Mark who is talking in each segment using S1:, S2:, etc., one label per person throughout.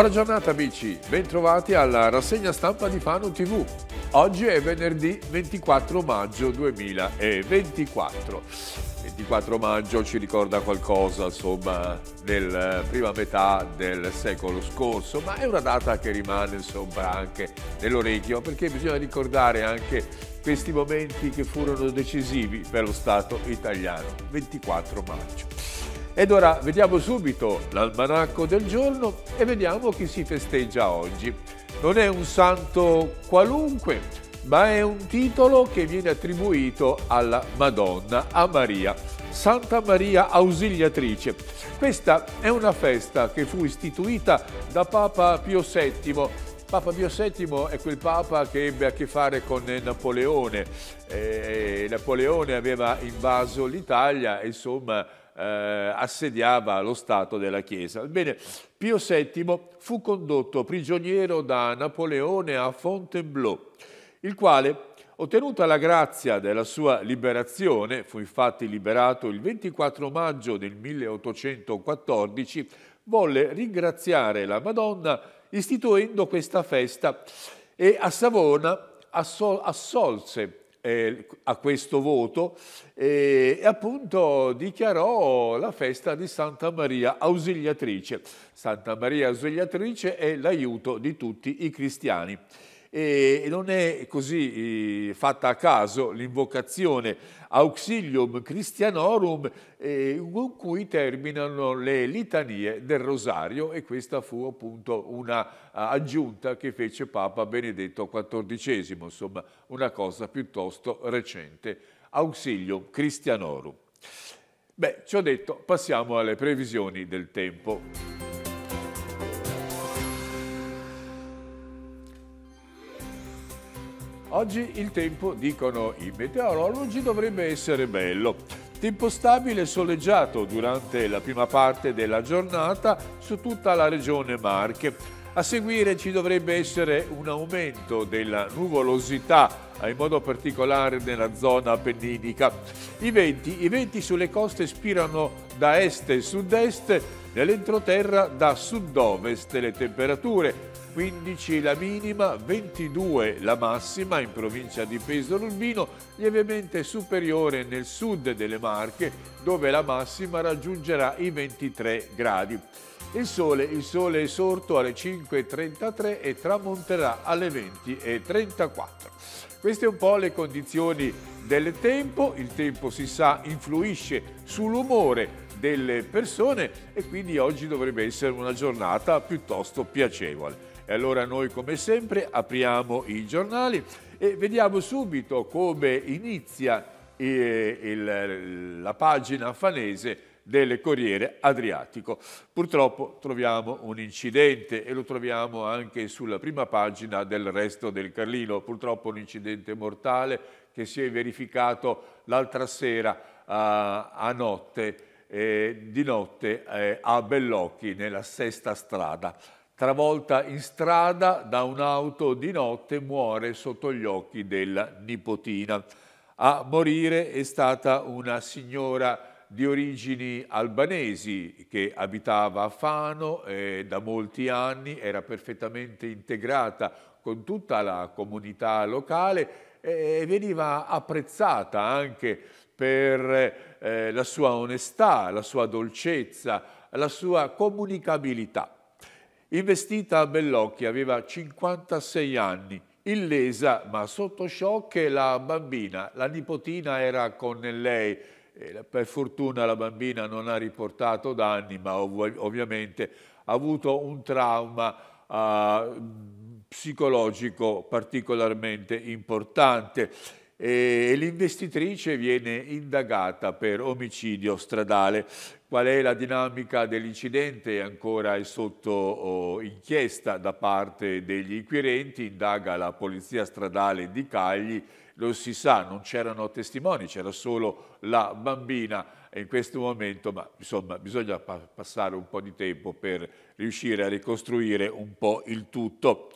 S1: Buona giornata amici, bentrovati alla rassegna stampa di Fano TV. Oggi è venerdì 24 maggio 2024. 24 maggio ci ricorda qualcosa, insomma, della eh, prima metà del secolo scorso, ma è una data che rimane, insomma, anche nell'orecchio, perché bisogna ricordare anche questi momenti che furono decisivi per lo Stato italiano. 24 maggio. Ed ora vediamo subito l'almanacco del giorno e vediamo chi si festeggia oggi. Non è un santo qualunque, ma è un titolo che viene attribuito alla Madonna, a Maria, Santa Maria Ausiliatrice. Questa è una festa che fu istituita da Papa Pio VII Papa Pio VII è quel papa che ebbe a che fare con Napoleone. Eh, Napoleone aveva invaso l'Italia, insomma eh, assediava lo Stato della Chiesa. Bene, Pio VII fu condotto prigioniero da Napoleone a Fontainebleau, il quale Ottenuta la grazia della sua liberazione, fu infatti liberato il 24 maggio del 1814, volle ringraziare la Madonna istituendo questa festa e a Savona assolse eh, a questo voto eh, e appunto dichiarò la festa di Santa Maria Ausiliatrice. Santa Maria Ausiliatrice è l'aiuto di tutti i cristiani e non è così fatta a caso l'invocazione Auxilium Christianorum con cui terminano le litanie del Rosario e questa fu appunto una aggiunta che fece Papa Benedetto XIV, insomma una cosa piuttosto recente. Auxilium Christianorum. Beh, ci ho detto, passiamo alle previsioni del tempo. Oggi il tempo, dicono i meteorologi, dovrebbe essere bello. Tempo stabile e soleggiato durante la prima parte della giornata su tutta la regione Marche. A seguire ci dovrebbe essere un aumento della nuvolosità in modo particolare nella zona appenninica. I venti, I venti sulle coste spirano da est e sud-est, nell'entroterra da sud-ovest. Le temperature 15 la minima, 22 la massima in provincia di Pesaro Urbino, lievemente superiore nel sud delle Marche dove la massima raggiungerà i 23 gradi. Il sole, il sole è sorto alle 5.33 e tramonterà alle 20.34. Queste un po' le condizioni del tempo, il tempo si sa influisce sull'umore delle persone e quindi oggi dovrebbe essere una giornata piuttosto piacevole. E allora noi come sempre apriamo i giornali e vediamo subito come inizia eh, il, la pagina fanese del Corriere Adriatico. Purtroppo troviamo un incidente e lo troviamo anche sulla prima pagina del resto del Carlino, purtroppo un incidente mortale che si è verificato l'altra sera a, eh, a notte, eh, di notte eh, a Bellocchi nella sesta strada travolta in strada da un'auto di notte, muore sotto gli occhi della nipotina. A morire è stata una signora di origini albanesi che abitava a Fano e da molti anni era perfettamente integrata con tutta la comunità locale e veniva apprezzata anche per eh, la sua onestà, la sua dolcezza, la sua comunicabilità. Investita a Bellocchi aveva 56 anni, illesa ma sotto shock la bambina, la nipotina era con lei, per fortuna la bambina non ha riportato danni ma ov ovviamente ha avuto un trauma uh, psicologico particolarmente importante e l'investitrice viene indagata per omicidio stradale. Qual è la dinamica dell'incidente? Ancora è sotto oh, inchiesta da parte degli inquirenti, indaga la Polizia Stradale di Cagli, lo si sa, non c'erano testimoni, c'era solo la bambina in questo momento, ma insomma bisogna pa passare un po' di tempo per riuscire a ricostruire un po' il tutto.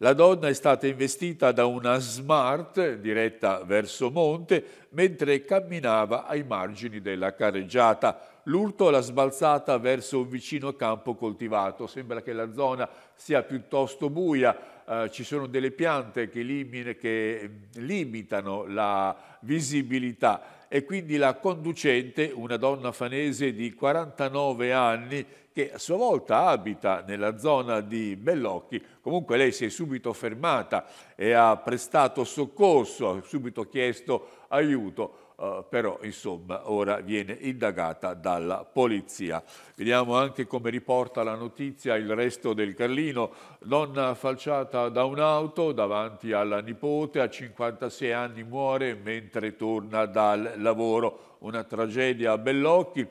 S1: La donna è stata investita da una smart diretta verso monte mentre camminava ai margini della carreggiata. L'urto l'ha sbalzata verso un vicino campo coltivato. Sembra che la zona sia piuttosto buia, eh, ci sono delle piante che, limine, che limitano la visibilità e quindi la conducente, una donna fanese di 49 anni che a sua volta abita nella zona di Bellocchi, comunque lei si è subito fermata e ha prestato soccorso, ha subito chiesto aiuto. Eh, però insomma ora viene indagata dalla polizia. Vediamo anche come riporta la notizia il resto del Carlino, donna falciata da un'auto davanti alla nipote, a 56 anni muore mentre torna dal lavoro, una tragedia a Bellocchi.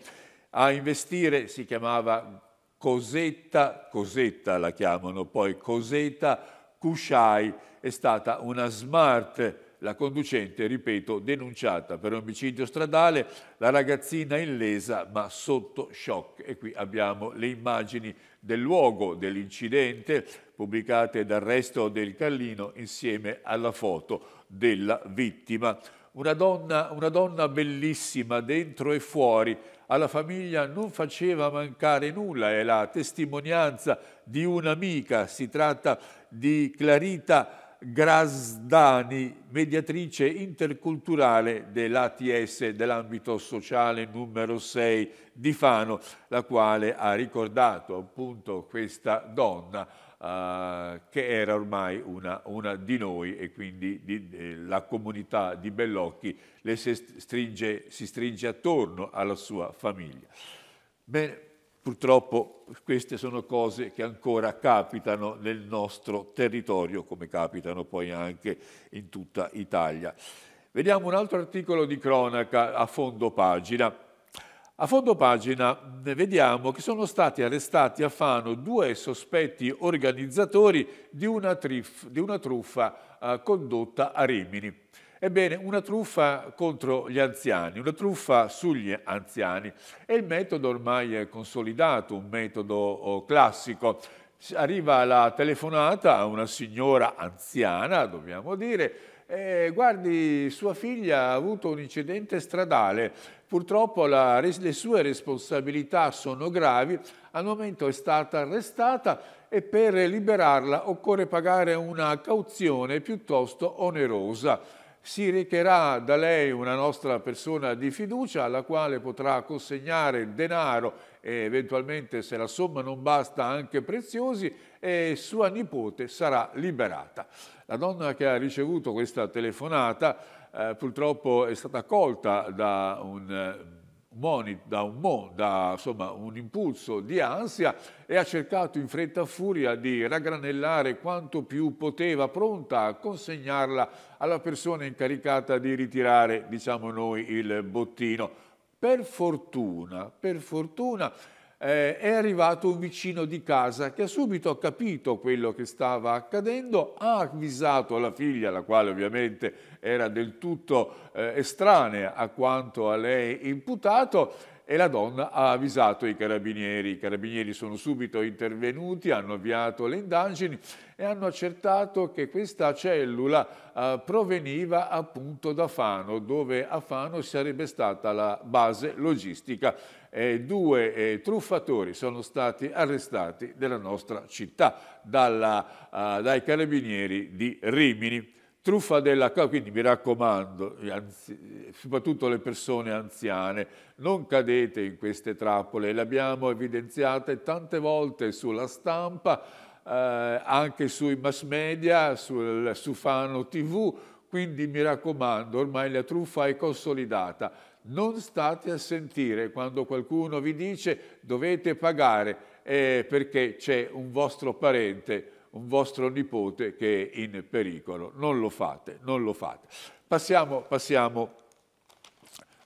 S1: A investire si chiamava Cosetta, Cosetta la chiamano poi, Cosetta Kushai, è stata una smart la conducente, ripeto, denunciata per omicidio stradale, la ragazzina illesa ma sotto shock. E qui abbiamo le immagini del luogo dell'incidente pubblicate dal resto del Callino insieme alla foto della vittima. Una donna, una donna bellissima dentro e fuori, alla famiglia non faceva mancare nulla, è la testimonianza di un'amica, si tratta di Clarita Grasdani, mediatrice interculturale dell'ATS dell'ambito sociale numero 6 di Fano, la quale ha ricordato appunto questa donna Uh, che era ormai una, una, di noi e quindi di, eh, la comunità di Bellocchi le si stringe, si stringe attorno alla sua famiglia. Bene. Purtroppo queste sono cose che ancora capitano nel nostro territorio, come capitano poi anche in tutta Italia. Vediamo un altro articolo di cronaca a fondo pagina. A fondo pagina vediamo che sono stati arrestati a Fano due sospetti organizzatori di una, trif, di una truffa eh, condotta a Rimini. Ebbene, una truffa contro gli anziani, una truffa sugli anziani E il metodo ormai è consolidato, un metodo oh, classico. Arriva la telefonata a una signora anziana, dobbiamo dire, eh, guardi, sua figlia ha avuto un incidente stradale, purtroppo la, le sue responsabilità sono gravi, al momento è stata arrestata e per liberarla occorre pagare una cauzione piuttosto onerosa si recherà da lei una nostra persona di fiducia alla quale potrà consegnare il denaro e eventualmente se la somma non basta anche preziosi e sua nipote sarà liberata. La donna che ha ricevuto questa telefonata eh, purtroppo è stata colta da un eh, monito, un, da, insomma, un impulso di ansia e ha cercato in fretta e furia di raggranellare quanto più poteva, pronta a consegnarla alla persona incaricata di ritirare, diciamo noi, il bottino. Per fortuna, per fortuna eh, è arrivato un vicino di casa che ha subito capito quello che stava accadendo, ha avvisato la figlia, la quale ovviamente era del tutto eh, estranea a quanto a lei imputato, e la donna ha avvisato i carabinieri. I carabinieri sono subito intervenuti, hanno avviato le indagini e hanno accertato che questa cellula eh, proveniva appunto da Fano, dove a Fano sarebbe stata la base logistica. Eh, due eh, truffatori sono stati arrestati nella nostra città dalla, eh, dai carabinieri di Rimini truffa della casa, quindi mi raccomando, anzi, soprattutto le persone anziane, non cadete in queste trappole, le abbiamo evidenziate tante volte sulla stampa, eh, anche sui mass media, sul, su Fano TV, quindi mi raccomando, ormai la truffa è consolidata. Non state a sentire quando qualcuno vi dice dovete pagare eh, perché c'è un vostro parente un vostro nipote che è in pericolo. Non lo fate, non lo fate. Passiamo, passiamo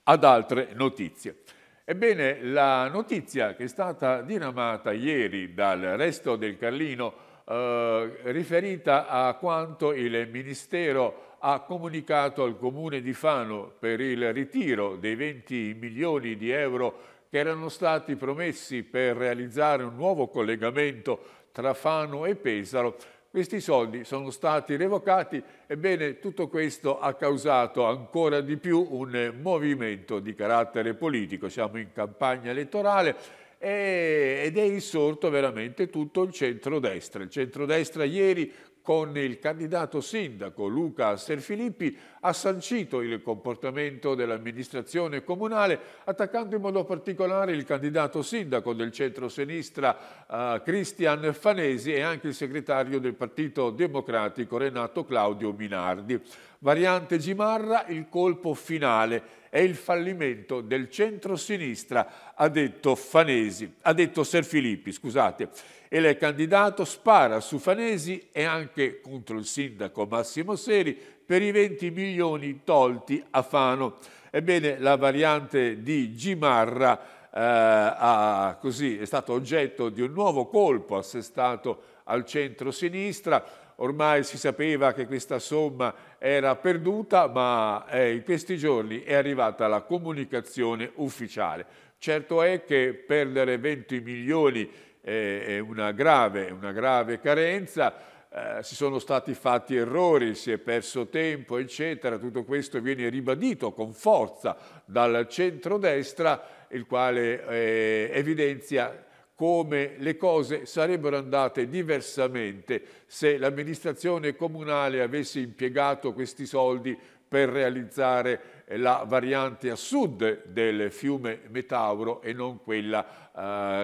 S1: ad altre notizie. Ebbene, la notizia che è stata diramata ieri dal resto del Carlino eh, riferita a quanto il Ministero ha comunicato al Comune di Fano per il ritiro dei 20 milioni di euro che erano stati promessi per realizzare un nuovo collegamento tra Fano e Pesaro, questi soldi sono stati revocati, ebbene tutto questo ha causato ancora di più un movimento di carattere politico, siamo in campagna elettorale eh, ed è insorto veramente tutto il centrodestra. Il centrodestra ieri con il candidato sindaco Luca Serfilippi ha sancito il comportamento dell'amministrazione comunale attaccando in modo particolare il candidato sindaco del centro-sinistra eh, Cristian Fanesi e anche il segretario del Partito Democratico Renato Claudio Minardi. Variante Gimarra, il colpo finale è il fallimento del centro-sinistra, ha detto Fanesi, ha detto Serfilippi, scusate e lei candidato spara su Fanesi e anche contro il sindaco Massimo Seri per i 20 milioni tolti a Fano. Ebbene, la variante di Gimarra eh, ha, così, è stata oggetto di un nuovo colpo assestato al centro-sinistra. Ormai si sapeva che questa somma era perduta, ma eh, in questi giorni è arrivata la comunicazione ufficiale. Certo è che perdere 20 milioni è una grave, una grave carenza, eh, si sono stati fatti errori, si è perso tempo, eccetera. Tutto questo viene ribadito con forza dal centrodestra, il quale eh, evidenzia come le cose sarebbero andate diversamente se l'amministrazione comunale avesse impiegato questi soldi per realizzare la variante a sud del fiume Metauro e non quella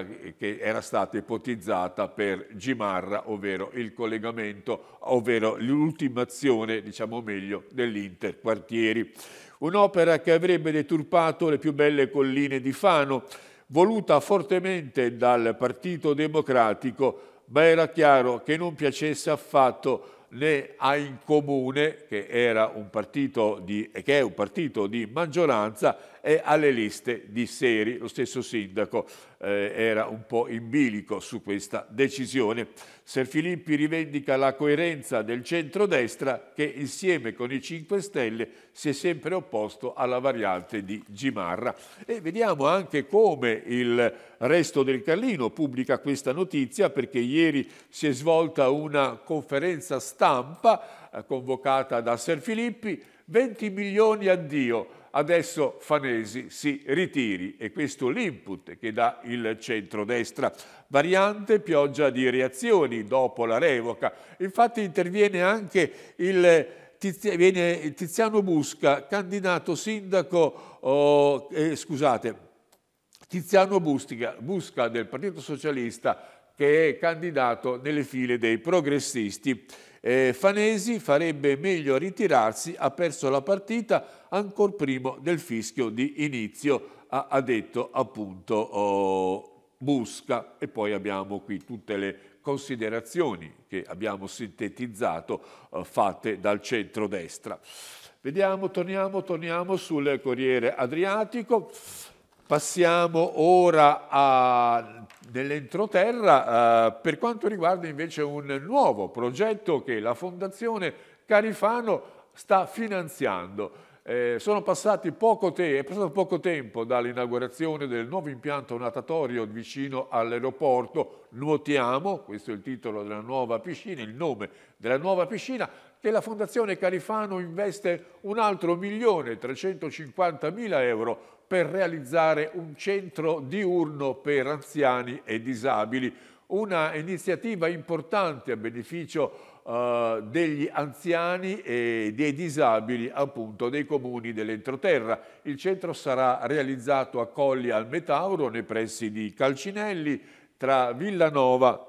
S1: eh, che era stata ipotizzata per Gimarra, ovvero il collegamento, ovvero l'ultimazione, diciamo meglio, dell'interquartieri. Un'opera che avrebbe deturpato le più belle colline di Fano, voluta fortemente dal Partito Democratico, ma era chiaro che non piacesse affatto ne ha in comune, che, era un partito di, che è un partito di maggioranza, e alle liste di Seri. Lo stesso sindaco eh, era un po' in bilico su questa decisione. Ser Filippi rivendica la coerenza del centrodestra che insieme con i 5 Stelle si è sempre opposto alla variante di Gimarra. E vediamo anche come il resto del Carlino pubblica questa notizia perché ieri si è svolta una conferenza stampa eh, convocata da Ser Filippi 20 milioni addio adesso Fanesi si ritiri e questo l'input che dà il centrodestra. Variante pioggia di reazioni dopo la revoca. Infatti interviene anche il Tiziano Busca, candidato sindaco, oh, eh, scusate, Tiziano Bustica, Busca del Partito Socialista che è candidato nelle file dei progressisti. Eh, Fanesi farebbe meglio ritirarsi, ha perso la partita ancor prima del fischio di inizio, ha, ha detto appunto oh, Busca. E poi abbiamo qui tutte le considerazioni che abbiamo sintetizzato eh, fatte dal centro-destra. Vediamo, torniamo, torniamo sul Corriere Adriatico. Passiamo ora a, nell'entroterra eh, per quanto riguarda invece un nuovo progetto che la Fondazione Carifano sta finanziando. Eh, poco è passato poco tempo dall'inaugurazione del nuovo impianto natatorio vicino all'aeroporto Nuotiamo, questo è il titolo della nuova piscina, il nome della nuova piscina, e la Fondazione Califano investe un altro milione 350 mila euro per realizzare un centro diurno per anziani e disabili. Una iniziativa importante a beneficio eh, degli anziani e dei disabili appunto dei comuni dell'entroterra. Il centro sarà realizzato a Colli al Metauro nei pressi di Calcinelli tra Villanova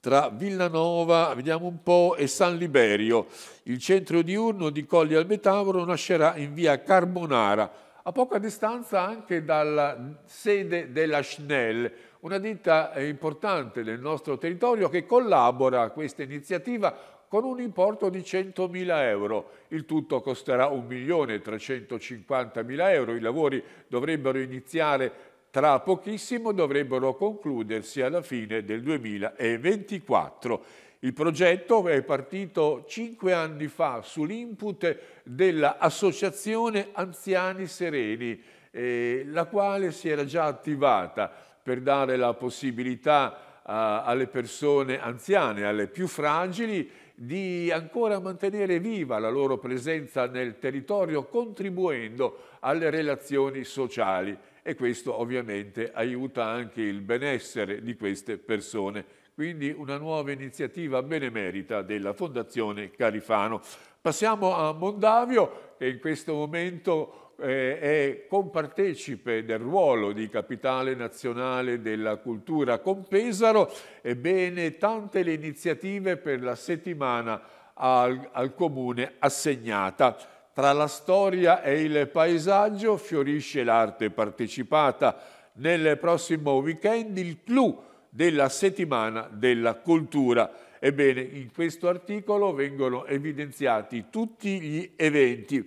S1: tra Villanova, vediamo un po', e San Liberio. Il centro diurno di Colli al Metavoro nascerà in via Carbonara, a poca distanza anche dalla sede della Schnell, una ditta importante del nostro territorio che collabora a questa iniziativa con un importo di 100.000 euro. Il tutto costerà 1.350.000 euro. I lavori dovrebbero iniziare tra pochissimo dovrebbero concludersi alla fine del 2024. Il progetto è partito cinque anni fa sull'input dell'Associazione Anziani Sereni, eh, la quale si era già attivata per dare la possibilità eh, alle persone anziane, alle più fragili, di ancora mantenere viva la loro presenza nel territorio contribuendo alle relazioni sociali e questo ovviamente aiuta anche il benessere di queste persone. Quindi una nuova iniziativa benemerita della Fondazione Carifano. Passiamo a Mondavio che in questo momento eh, è compartecipe del ruolo di capitale nazionale della cultura con Pesaro, ebbene tante le iniziative per la settimana al, al comune assegnata. Tra la storia e il paesaggio fiorisce l'arte partecipata. Nel prossimo weekend il clou della settimana della cultura. Ebbene, in questo articolo vengono evidenziati tutti gli eventi.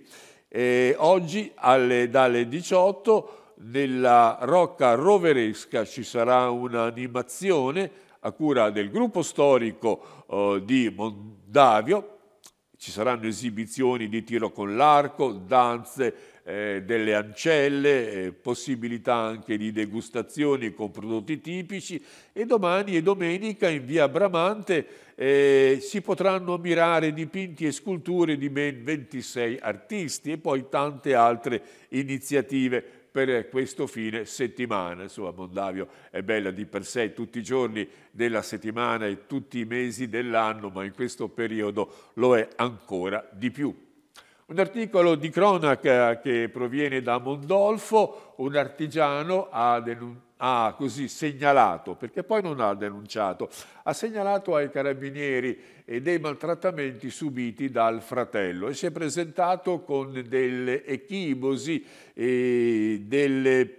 S1: E oggi alle, dalle 18 nella Rocca Roveresca ci sarà un'animazione a cura del gruppo storico eh, di Mondavio ci saranno esibizioni di tiro con l'arco, danze, eh, delle ancelle, eh, possibilità anche di degustazioni con prodotti tipici e domani e domenica in via Bramante eh, si potranno ammirare dipinti e sculture di ben 26 artisti e poi tante altre iniziative per questo fine settimana. Insomma, Mondavio è bella di per sé tutti i giorni della settimana e tutti i mesi dell'anno, ma in questo periodo lo è ancora di più. Un articolo di cronaca che proviene da Mondolfo, un artigiano ha denunciato ha così segnalato, perché poi non ha denunciato, ha segnalato ai carabinieri dei maltrattamenti subiti dal fratello e si è presentato con delle echibosi e delle,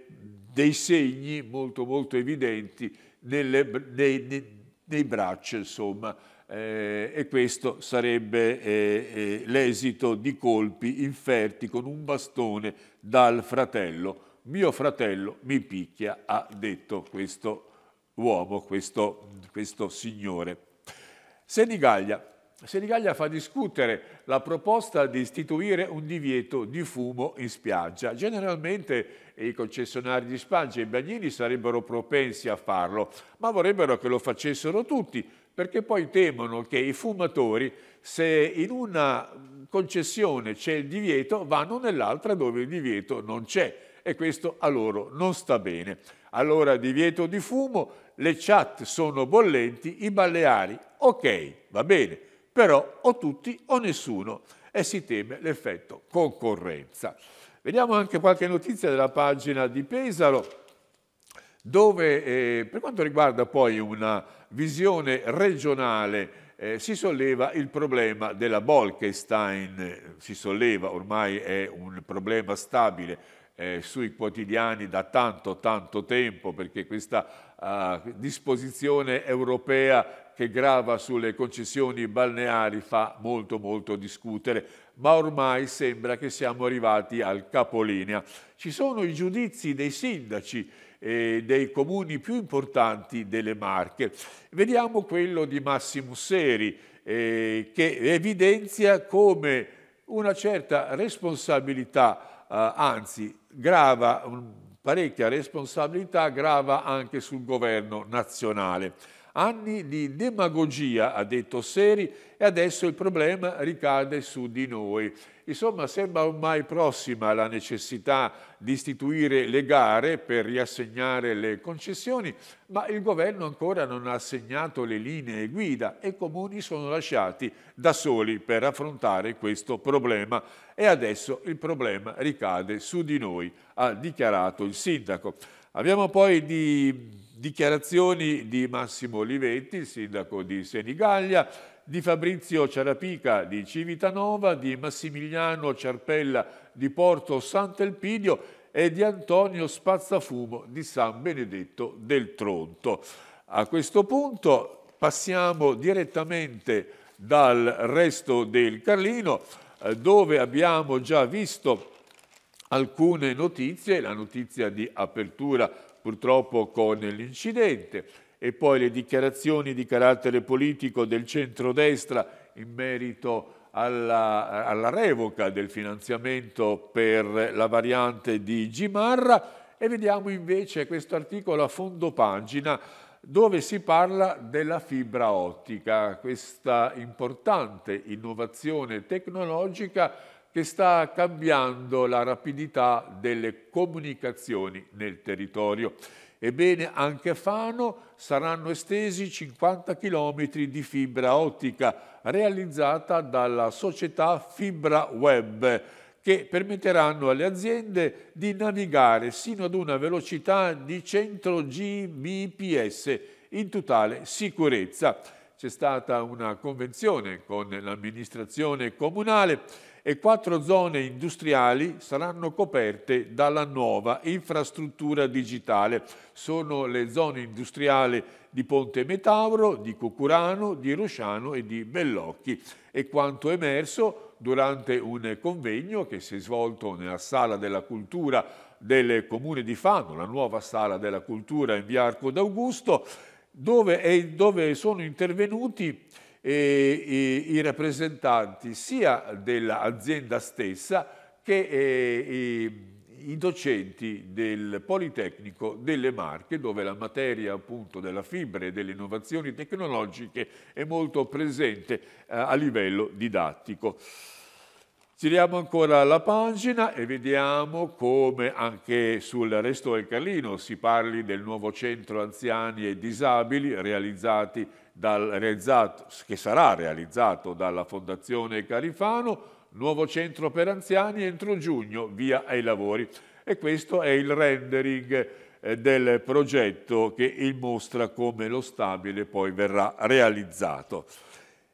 S1: dei segni molto molto evidenti nelle, nei, nei, nei bracci, insomma, eh, e questo sarebbe eh, eh, l'esito di colpi inferti con un bastone dal fratello mio fratello mi picchia, ha detto questo uomo, questo, questo signore. Senigallia. Senigallia fa discutere la proposta di istituire un divieto di fumo in spiaggia. Generalmente i concessionari di spiaggia e i bagnini sarebbero propensi a farlo, ma vorrebbero che lo facessero tutti, perché poi temono che i fumatori, se in una concessione c'è il divieto, vanno nell'altra dove il divieto non c'è e questo a loro non sta bene. Allora divieto di fumo, le chat sono bollenti, i balneari, ok, va bene, però o tutti o nessuno e si teme l'effetto concorrenza. Vediamo anche qualche notizia della pagina di Pesaro dove eh, per quanto riguarda poi una visione regionale eh, si solleva il problema della Bolkestein, si solleva, ormai è un problema stabile eh, sui quotidiani da tanto tanto tempo perché questa eh, disposizione europea che grava sulle concessioni balneari fa molto molto discutere, ma ormai sembra che siamo arrivati al capolinea. Ci sono i giudizi dei sindaci eh, dei comuni più importanti delle Marche. Vediamo quello di Massimo Seri eh, che evidenzia come una certa responsabilità, eh, anzi grava mm, parecchia responsabilità, grava anche sul governo nazionale. Anni di demagogia, ha detto Seri, e adesso il problema ricade su di noi. Insomma, sembra ormai prossima la necessità di istituire le gare per riassegnare le concessioni, ma il governo ancora non ha assegnato le linee guida e i comuni sono lasciati da soli per affrontare questo problema e adesso il problema ricade su di noi, ha dichiarato il sindaco. Abbiamo poi di dichiarazioni di Massimo Olivetti, il sindaco di Senigallia, di Fabrizio Cerapica di Civitanova, di Massimiliano Cerpella di Porto Sant'Elpidio e di Antonio Spazzafumo di San Benedetto del Tronto. A questo punto passiamo direttamente dal resto del Carlino eh, dove abbiamo già visto alcune notizie, la notizia di apertura purtroppo con l'incidente, e poi le dichiarazioni di carattere politico del centrodestra in merito alla, alla, revoca del finanziamento per la variante di Gimarra e vediamo invece questo articolo a fondo pagina dove si parla della fibra ottica, questa importante innovazione tecnologica che sta cambiando la rapidità delle comunicazioni nel territorio. Ebbene, anche a Fano saranno estesi 50 km di fibra ottica realizzata dalla società Fibra Web che permetteranno alle aziende di navigare sino ad una velocità di 100 gbps in totale sicurezza. C'è stata una convenzione con l'amministrazione comunale e quattro zone industriali saranno coperte dalla nuova infrastruttura digitale. Sono le zone industriali di Ponte Metauro, di Cucurano, di Rosciano e di Bellocchi. E quanto emerso durante un convegno che si è svolto nella Sala della Cultura del Comune di Fano, la nuova Sala della Cultura in Via Arco d'Augusto, dove, dove sono intervenuti e, i, rappresentanti sia dell'azienda stessa che eh, i, docenti del Politecnico delle Marche, dove la materia appunto della fibra e delle innovazioni tecnologiche è molto presente eh, a livello didattico. Giriamo ancora la pagina e vediamo come anche sul resto del Carlino si parli del nuovo centro anziani e disabili realizzati dal, realizzato, che sarà realizzato dalla Fondazione Carifano, nuovo centro per anziani entro giugno, via ai lavori. E questo è il rendering eh, del progetto che illustra come lo stabile poi verrà realizzato.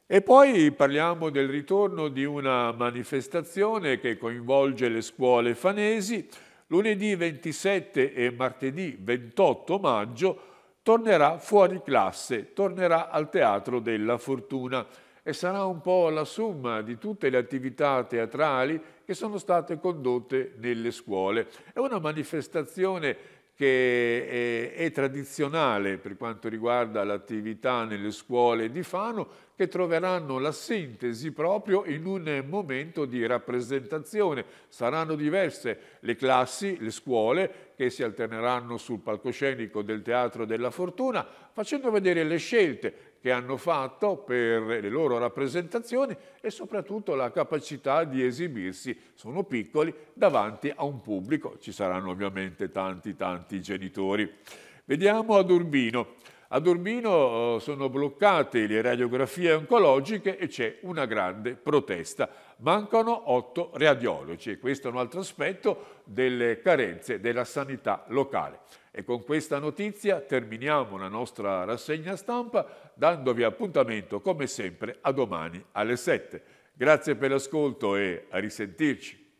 S1: E poi parliamo del ritorno di una manifestazione che coinvolge le scuole fanesi. Lunedì 27 e martedì 28 maggio tornerà fuori classe, tornerà al teatro della fortuna e sarà un po' la somma di tutte le attività teatrali che sono state condotte nelle scuole. È una manifestazione che eh, è, tradizionale per quanto riguarda l'attività nelle scuole di Fano, che troveranno la sintesi proprio in un momento di rappresentazione. Saranno diverse le classi, le scuole, che si alterneranno sul palcoscenico del Teatro della Fortuna, facendo vedere le scelte che hanno fatto per le loro rappresentazioni e soprattutto la capacità di esibirsi, sono piccoli, davanti a un pubblico. Ci saranno ovviamente tanti, tanti genitori. Vediamo ad Urbino. Ad Urbino eh, sono bloccate le radiografie oncologiche e c'è una grande protesta. Mancano otto radiologi e questo è un altro aspetto delle carenze della sanità locale. E con questa notizia terminiamo la nostra rassegna stampa dandovi appuntamento come sempre a domani alle 7. Grazie per l'ascolto e a risentirci.